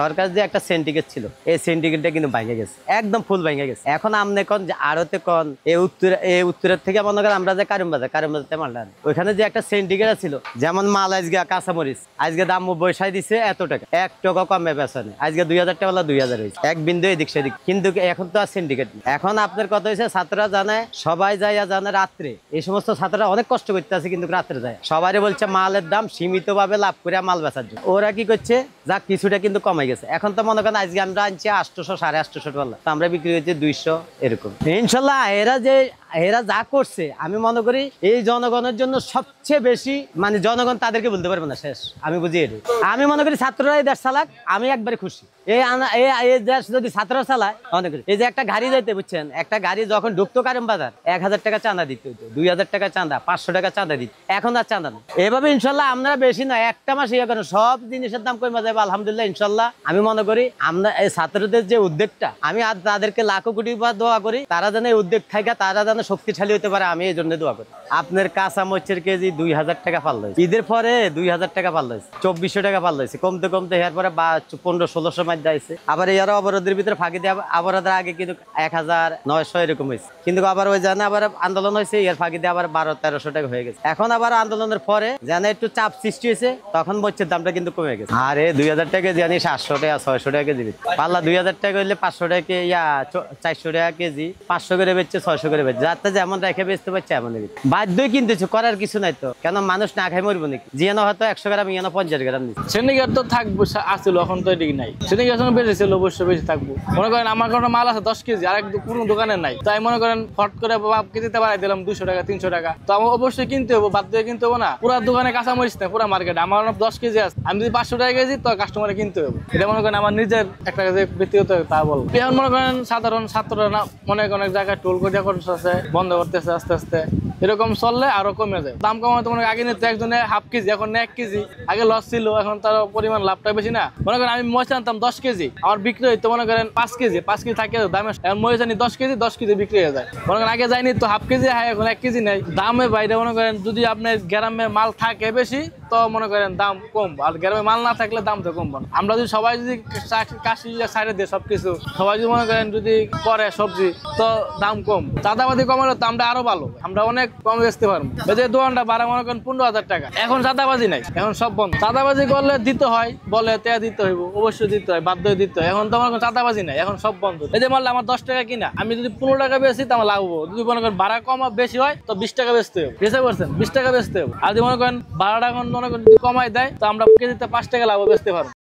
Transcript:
সরকার যে একটা সেন্টিগেট ছিল এই সেন্টিকেটটা কিন্তু ভেঙে গেছে একদম ফুল ভেঙে গেছে এখন আমনে কন যে আরতে কন এই উত্তর এই উত্তরের থেকে মনে করেন আমরা যে কারিমবাজার কারিমবাজার কারণ মালটা ওইখানে যে একটা সেন্টিকেট ছিল যেমন মাল আজকে কাঁচামরিচ আজকে দাম বৈশাই দিছে এত টাকা এক টাকা কমে পেছনে আজকে দুই হাজার টাকা দুই হাজার হয়েছে এক বিন্দু এদিক সেদিক কিন্তু এখন তো আর সিন্ডিকেট এখন আপনার কথা হয়েছে ছাত্ররা জানে সবাই যাইয়া জানে রাত্রে এই সমস্ত ছাত্ররা অনেক কষ্ট করতে আছে কিন্তু রাত্রে যায় সবাই বলছে মালের দাম সীমিতভাবে লাভ করে মাল বেচার জন্য ওরা কি করছে যা কিছুটা কিন্তু কমাই গেছে এখন তো মনে করেন আজকে আমরা আনছি আটশোশো সাড়ে আটশোশো টাকা তো আমরা বিক্রি হচ্ছে দুইশো এরকম ইনশাল্লাহ এরা যে এরা যা করছে আমি মনে করি এই জনগণের জন্য সবচেয়ে বেশি মানে জনগণ তাদেরকে বলতে পারবে না শেষ আমি বুঝি আমি মনে করি ছাত্ররা এদের চালাক আমি একবারে খুশি ইয়ে সব জিনিসের দাম কমে যাবে আলহামদুলিল্লাহ ইনশাল্লাহ আমি মনে করি আমরা এই ছাত্রদের যে উদ্যোগটা আমি আর তাদেরকে লাখো কোটি বা দোয়া করি তারা যেন এই উদ্যোগ থাকে তারা যেন শক্তিশালী হতে পারে আমি এই জন্য দোয়া করি আপনার কাঁচা মরিচের কেজি দুই হাজার টাকা পাল রয়েছে ঈদের পরে দুই হাজার টাকা পাল রয়েছে চব্বিশশো টাকা পাল রয়েছে কমতে কমতে হেয়ার পরে বা পনেরো ষোলোশো মধ্যে আবার অবরোধের ভিতরে ফাঁকি দিয়ে অবরোধের আগে কিন্তু এক হাজার নয়শো এরকম হয়েছে কিন্তু আবার ওই জানে আবার আন্দোলন হয়েছে এর ফাঁকি দিয়ে আবার বারো তেরোশো টাকা হয়ে গেছে এখন আবার আন্দোলনের পরে জানে একটু চাপ সৃষ্টি হয়েছে তখন দামটা কিন্তু কমে গেছে আরে দুই হাজার টাকা টাকা ছয়শো টাকা কেজি পাল্লা দুই হাজার টাকা হইলে পাঁচশো টাকা ইয়া চারশো টাকা কেজি পাঁচশো করে বেচছে ছয়শো করে বেচছে যাতে যেমন রেখে বেচতে পারছে এমন বাধ্যই কিন্তু করার কিছু নাই তো কেন মানুষ না খাই মরবো নাকি জিয়ানো হয়তো একশো গ্রাম ইয়ানো পঞ্চাশ গ্রাম নিচ্ছে তো থাকবো আসছিল এখন তো এদিকে নাই থেকে যখন অবশ্যই বেশি থাকবো মনে করেন আমার কোনো মাল আছে দশ কেজি আর এক কোনো দোকানে নাই তাই মনে করেন ফট করে বাপ কেজিতে বাড়াই দিলাম দুশো টাকা তিনশো টাকা তো আমার অবশ্যই কিনতে হবো বাদ দিয়ে কিনতে হবো না পুরো দোকানে কাঁচা মরিচ না পুরো মার্কেট আমার দশ কেজি আছে আমি যদি পাঁচশো টাকা কেজি তো কাস্টমারে কিনতে হবে এটা মনে করেন আমার নিজের একটা যে ব্যক্তিগত তা বল এখন মনে করেন সাধারণ ছাত্ররা না অনেক অনেক জায়গায় টোল করে খরচ বন্ধ করতেছে আস্তে আস্তে এরকম চললে আরো কমে যায় দাম কমে তোমার আগে নিতে একজনে হাফ কেজি এখন এক কেজি আগে লস ছিল এখন তার পরিমাণ লাভটা বেশি না মনে করেন আমি মরিচ আনতাম দশ কেজি আমার বিক্রি হইতো মনে করেন পাঁচ কেজি পাঁচ কেজি থাকে দামে মরিচ আনি দশ কেজি দশ কেজি বিক্রি হয়ে যায় মনে করেন আগে যায়নি তো হাফ কেজি হয় এখন এক কেজি নেই দামে বাইরে মনে করেন যদি আপনার গ্রামে মাল থাকে বেশি তো মনে করেন দাম কম আর গ্রামে মাল না থাকলে দাম তো কমবো আমরা যদি সবাই যদি কাশি সাইডে দিই সব কিছু সবাই যদি মনে করেন যদি করে সবজি তো দাম কম চাঁদাবাদি কমালে তো আমরা আরো ভালো আমরা অনেক কম বেচতে পারবো যে দোকানটা বাড়া মনে করেন পনেরো হাজার টাকা এখন চাঁদাবাজি নাই এখন সব বন্ধ চাঁদাবাজি করলে দিতে হয় বলে তে দিতে হইব অবশ্যই দিতে হয় বাধ্য দিতে হয় এখন তো মনে করেন চাঁদাবাজি নাই এখন সব বন্ধ এই যে মারলে আমার দশ টাকা কিনা আমি যদি পনেরো টাকা বেশি তো আমার লাগবো যদি মনে করেন ভাড়া কম বেশি হয় তো বিশ টাকা বেচতে হবে বুঝতে পারছেন বিশ টাকা বেচতে হবে আর যদি মনে করেন ভাড়াটা এখন মনে করেন যদি কমায় দেয় তো আমরা কেজিতে পাঁচ টাকা লাভ বেচতে পারবো